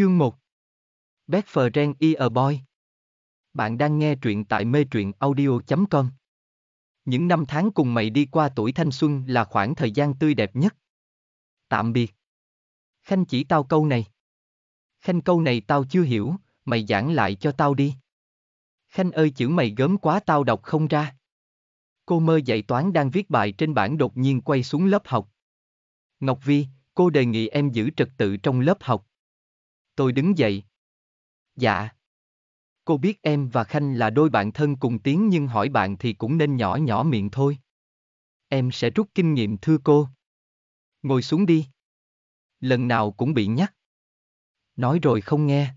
Chương 1 Bedford y a boy Bạn đang nghe truyện tại mê truyện audio.com Những năm tháng cùng mày đi qua tuổi thanh xuân là khoảng thời gian tươi đẹp nhất. Tạm biệt. Khanh chỉ tao câu này. Khanh câu này tao chưa hiểu, mày giảng lại cho tao đi. Khanh ơi chữ mày gớm quá tao đọc không ra. Cô mơ dạy toán đang viết bài trên bảng đột nhiên quay xuống lớp học. Ngọc Vi, cô đề nghị em giữ trật tự trong lớp học tôi đứng dậy. Dạ. Cô biết em và Khanh là đôi bạn thân cùng tiếng nhưng hỏi bạn thì cũng nên nhỏ nhỏ miệng thôi. Em sẽ rút kinh nghiệm thưa cô. Ngồi xuống đi. Lần nào cũng bị nhắc. Nói rồi không nghe.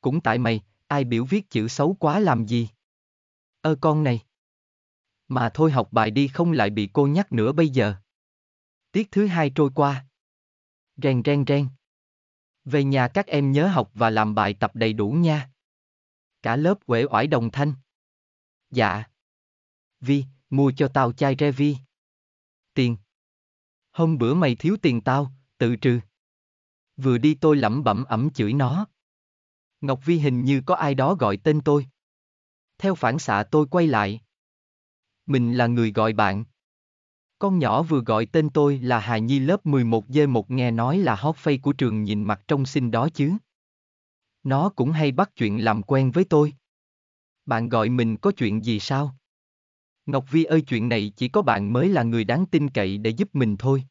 Cũng tại mày, ai biểu viết chữ xấu quá làm gì. Ơ ờ con này. Mà thôi học bài đi không lại bị cô nhắc nữa bây giờ. Tiết thứ hai trôi qua. Rèn rèn rèn. Về nhà các em nhớ học và làm bài tập đầy đủ nha. Cả lớp quể oải đồng thanh. Dạ. Vi, mua cho tao chai re vi. Tiền. Hôm bữa mày thiếu tiền tao, tự trừ. Vừa đi tôi lẩm bẩm ẩm chửi nó. Ngọc Vi hình như có ai đó gọi tên tôi. Theo phản xạ tôi quay lại. Mình là người gọi bạn. Con nhỏ vừa gọi tên tôi là Hà Nhi lớp 11D1 nghe nói là hot face của trường nhìn mặt trong xinh đó chứ. Nó cũng hay bắt chuyện làm quen với tôi. Bạn gọi mình có chuyện gì sao? Ngọc Vi ơi chuyện này chỉ có bạn mới là người đáng tin cậy để giúp mình thôi.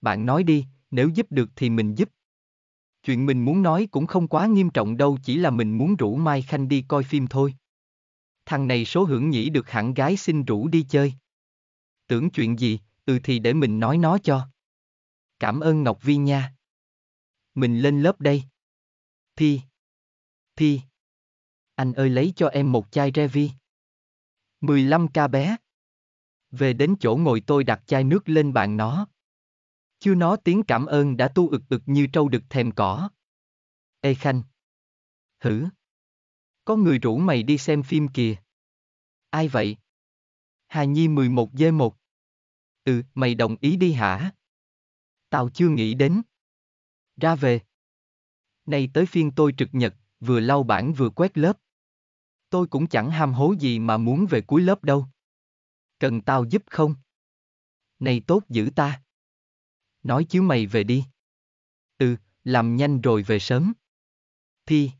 Bạn nói đi, nếu giúp được thì mình giúp. Chuyện mình muốn nói cũng không quá nghiêm trọng đâu chỉ là mình muốn rủ Mai Khanh đi coi phim thôi. Thằng này số hưởng nhỉ được hẳn gái xin rủ đi chơi. Tưởng chuyện gì, ừ thì để mình nói nó cho. Cảm ơn Ngọc Vi nha. Mình lên lớp đây. Thi. Thi. Anh ơi lấy cho em một chai Revi. 15 ca bé. Về đến chỗ ngồi tôi đặt chai nước lên bàn nó. Chưa nó tiếng cảm ơn đã tu ực ực như trâu đực thèm cỏ. Ê Khanh. Hử. Có người rủ mày đi xem phim kìa. Ai vậy? Hà Nhi 11 d 1 Ừ, mày đồng ý đi hả? Tao chưa nghĩ đến. Ra về. Nay tới phiên tôi trực nhật, vừa lau bảng vừa quét lớp. Tôi cũng chẳng ham hố gì mà muốn về cuối lớp đâu. Cần tao giúp không? Này tốt giữ ta. Nói chứ mày về đi. Ừ, làm nhanh rồi về sớm. Thi.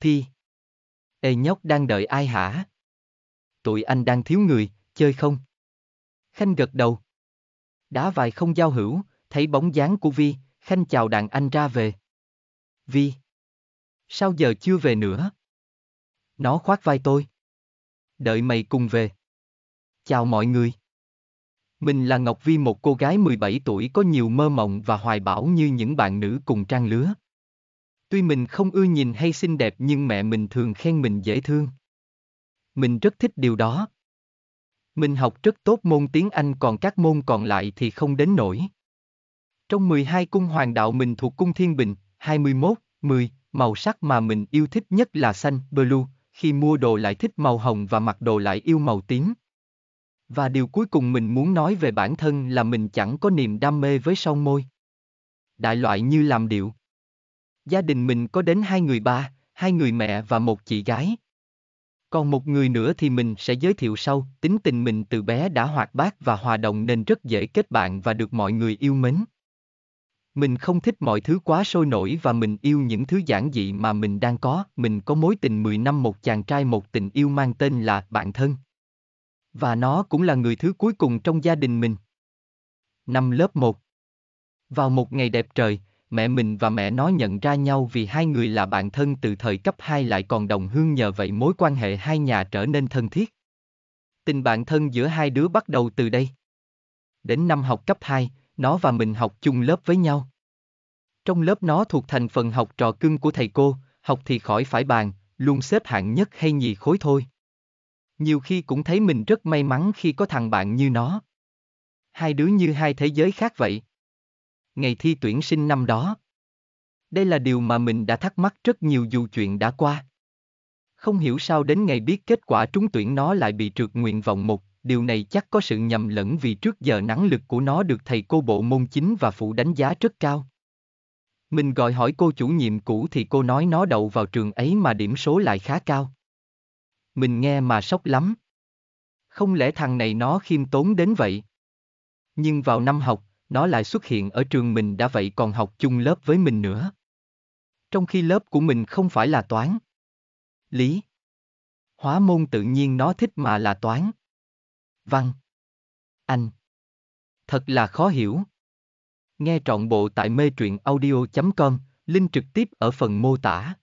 Thi. Ê nhóc đang đợi ai hả? Tụi anh đang thiếu người, chơi không? Khanh gật đầu. đã vài không giao hữu, thấy bóng dáng của Vi, Khanh chào đàn anh ra về. Vi. Sao giờ chưa về nữa? Nó khoác vai tôi. Đợi mày cùng về. Chào mọi người. Mình là Ngọc Vi một cô gái 17 tuổi có nhiều mơ mộng và hoài bão như những bạn nữ cùng trang lứa. Tuy mình không ưa nhìn hay xinh đẹp nhưng mẹ mình thường khen mình dễ thương. Mình rất thích điều đó. Mình học rất tốt môn tiếng Anh còn các môn còn lại thì không đến nổi. Trong 12 cung hoàng đạo mình thuộc cung thiên bình, 21, 10, màu sắc mà mình yêu thích nhất là xanh, blue, khi mua đồ lại thích màu hồng và mặc đồ lại yêu màu tím. Và điều cuối cùng mình muốn nói về bản thân là mình chẳng có niềm đam mê với son môi. Đại loại như làm điệu. Gia đình mình có đến hai người ba, hai người mẹ và một chị gái. Còn một người nữa thì mình sẽ giới thiệu sau, tính tình mình từ bé đã hoạt bát và hòa đồng nên rất dễ kết bạn và được mọi người yêu mến. Mình không thích mọi thứ quá sôi nổi và mình yêu những thứ giản dị mà mình đang có. Mình có mối tình 10 năm một chàng trai một tình yêu mang tên là bạn thân. Và nó cũng là người thứ cuối cùng trong gia đình mình. Năm lớp 1 Vào một ngày đẹp trời, mẹ mình và mẹ nó nhận ra nhau vì hai người là bạn thân từ thời cấp 2 lại còn đồng hương nhờ vậy mối quan hệ hai nhà trở nên thân thiết. Tình bạn thân giữa hai đứa bắt đầu từ đây. Đến năm học cấp 2, nó và mình học chung lớp với nhau. Trong lớp nó thuộc thành phần học trò cưng của thầy cô, học thì khỏi phải bàn, luôn xếp hạng nhất hay nhì khối thôi. Nhiều khi cũng thấy mình rất may mắn khi có thằng bạn như nó. Hai đứa như hai thế giới khác vậy, ngày thi tuyển sinh năm đó. Đây là điều mà mình đã thắc mắc rất nhiều dù chuyện đã qua. Không hiểu sao đến ngày biết kết quả trúng tuyển nó lại bị trượt nguyện vọng một, điều này chắc có sự nhầm lẫn vì trước giờ năng lực của nó được thầy cô bộ môn chính và phụ đánh giá rất cao. Mình gọi hỏi cô chủ nhiệm cũ thì cô nói nó đậu vào trường ấy mà điểm số lại khá cao. Mình nghe mà sốc lắm. Không lẽ thằng này nó khiêm tốn đến vậy? Nhưng vào năm học, nó lại xuất hiện ở trường mình đã vậy còn học chung lớp với mình nữa. Trong khi lớp của mình không phải là toán. Lý. Hóa môn tự nhiên nó thích mà là toán. Văn. Anh. Thật là khó hiểu. Nghe trọn bộ tại mê truyện audio.com, link trực tiếp ở phần mô tả.